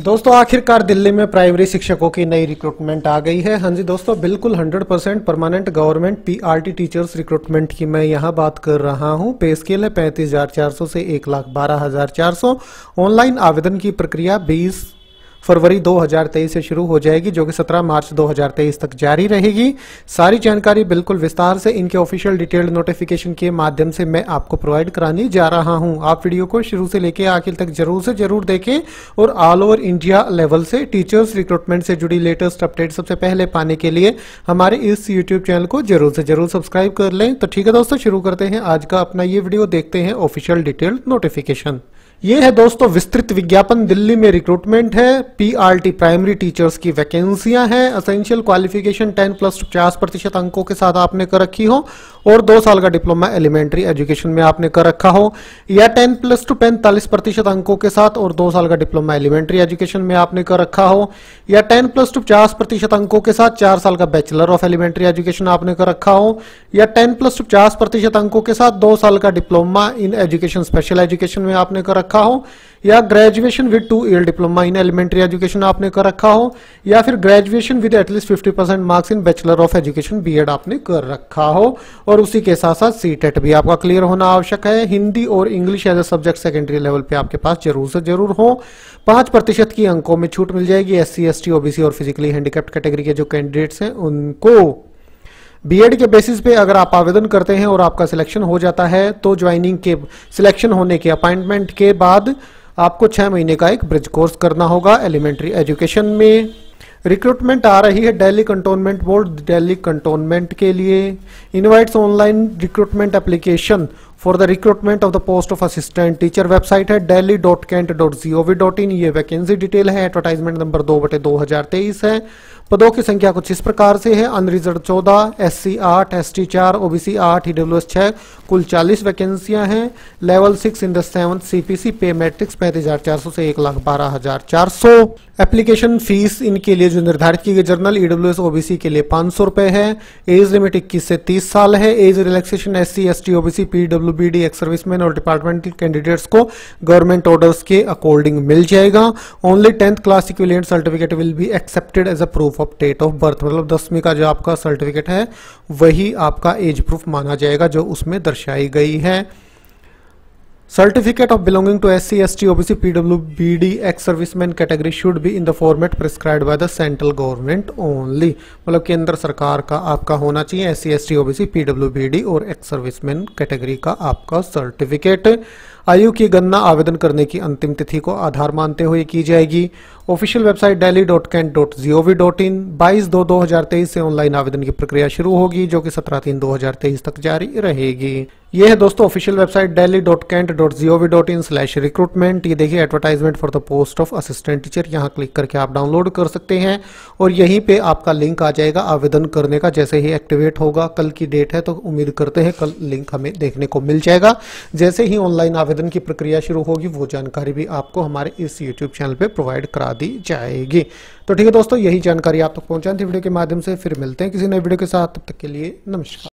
दोस्तों आखिरकार दिल्ली में प्राइमरी शिक्षकों की नई रिक्रूटमेंट आ गई है हाँ जी दोस्तों बिल्कुल 100 percent permanent government PRT teachers recruitment की मैं यहाँ बात कर रहा हूँ पे स्केल है पैंतीस से एक लाख बारह हजार चार सौ ऑनलाइन आवेदन की प्रक्रिया बीस फरवरी 2023 से शुरू हो जाएगी जो कि 17 मार्च 2023 तक जारी रहेगी सारी जानकारी बिल्कुल विस्तार से इनके ऑफिशियल डिटेल्ड नोटिफिकेशन के माध्यम से मैं आपको प्रोवाइड कराने जा रहा हूं आप वीडियो को शुरू से लेकर आखिर तक जरूर से जरूर देखें और ऑल ओवर इंडिया लेवल से टीचर्स रिक्रूटमेंट से जुड़ी लेटेस्ट अपडेट सबसे पहले पाने के लिए हमारे इस यूट्यूब चैनल को जरूर से जरूर सब्सक्राइब कर लें तो ठीक है दोस्तों शुरू करते हैं आज का अपना ये वीडियो देखते हैं ऑफिशियल डिटेल्ड नोटिफिकेशन ये है दोस्तों विस्तृत विज्ञापन दिल्ली में रिक्रूटमेंट है पीआरटी प्राइमरी टीचर्स की वैकेंसियां हैं असेंशियल क्वालिफिकेशन 10 प्लस पचास प्रतिशत अंकों के साथ आपने कर रखी हो और दो साल का डिप्लोमा एलिमेंट्री एजुकेशन में आपने कर रखा हो या 10 प्लस टू पैंतालीस प्रतिशत अंकों के साथ और दो साल का डिप्लोमा एलिमेंट्री एजुकेशन में आपने कर रखा हो या टेन प्लस टू पचास प्रतिशत अंकों के साथ चार साल का बैचलर ऑफ एलिमेंट्री एजुकेशन आपने कर रखा हो या टेन प्लस टू पचास प्रतिशत अंकों के साथ दो साल का diploma in education special education में आपने कर रखा हो या graduation with two year diploma in elementary education आपने कर रखा हो या फिर graduation with at least fifty percent marks in bachelor of education B आपने कर रखा हो और उसी के साथ साथ सी भी आपका क्लियर होना आवश्यक है हिंदी और English as a subject secondary level पे आपके पास जरूर से जरूर हो पांच प्रतिशत की अंकों में छूट मिल जाएगी एस सी ओबीसी और फिजिकली हैंडीकेप्ट कैटेगरी के जो कैंडिडेट्स हैं उनको बीएड के बेसिस पे अगर आप आवेदन करते हैं और आपका सिलेक्शन हो जाता है तो ज्वाइनिंग के सिलेक्शन होने के अपॉइंटमेंट के बाद आपको छः महीने का एक ब्रिज कोर्स करना होगा एलिमेंट्री एजुकेशन में रिक्रूटमेंट आ रही है Delhi cantonment board Delhi cantonment के लिए invites online recruitment application for the recruitment of the post of assistant teacher website है Delhi dot cantt dot G O V dot in ये वैकेंसी डिटेल है एडवर्टाइजमेंट नंबर दो बटे दो हजार तेईस है पदों की संख्या कुछ इस प्रकार से है अनरिजर्व चौदह एस सी आठ एस टी चार ओ बी सी आठ ई डब्ल्यू एस छः कुल चालीस वैकेंसियां हैं level six in the seven C P C pay matrix पैंतीस हजार चार सौ से एक लाख बारह हजार चार सौ एप्लीकेशन फीस इनके लिए जो निर्धारित की गई general E W S O B C के लिए पाँच सौ रुपये है एज लिमिट इक्कीस से तीस साल है age relaxation S C S T O B C P W BD ex serviceman और डिपार्टमेंटल कैंडिडेट्स को गवर्नमेंट ऑर्डर्स के अकॉर्डिंग मिल जाएगा only tenth class equivalent certificate will be accepted as a proof of date of birth मतलब दसवीं का जो आपका सर्टिफिकेट है वही आपका एज प्रूफ माना जाएगा जो उसमें दर्शाई गई है certificate of belonging to S C S T OBC PW B D ex serviceman category should be in the format prescribe by the central government only मतलब केंद्र सरकार का आपका होना चाहिए S C S T OBC PW B D और ex serviceman category का आपका सर्टिफिकेट आयु की गणना आवेदन करने की अंतिम तिथि को आधार मानते हुए की जाएगी official website Delhi dot cantt dot G O V dot in बाईस दो दो हजार तेईस से ऑनलाइन आवेदन की प्रक्रिया शुरू होगी जो कि सत्रह तीन दो हजार तेईस तक जारी रहेगी ये है दोस्तों official website Delhi dot cantt dot G O V dot in slash recruitment ये देखिए advertisement for the post of assistant teacher यहाँ क्लिक करके आप डाउनलोड कर सकते हैं और यहीं पे आपका लिंक आ जाएगा आवेदन करने का जैसे ही एक्टिवेट होगा कल की डेट है तो उम्मीद करते हैं कल लिंक हमें देखने को मिल जाएगा जैसे ही ऑनलाइन आवेदन आवेदन की प्रक्रिया शुरू होगी वो जानकारी भी आपको हमारे इस यूट्यूब चैनल पर प्रोवाइड करा दी जाएगी तो ठीक है दोस्तों यही जानकारी आप तक तो पहुंचानी थी वीडियो के माध्यम से फिर मिलते हैं किसी नए वीडियो के साथ तब तक के लिए नमस्कार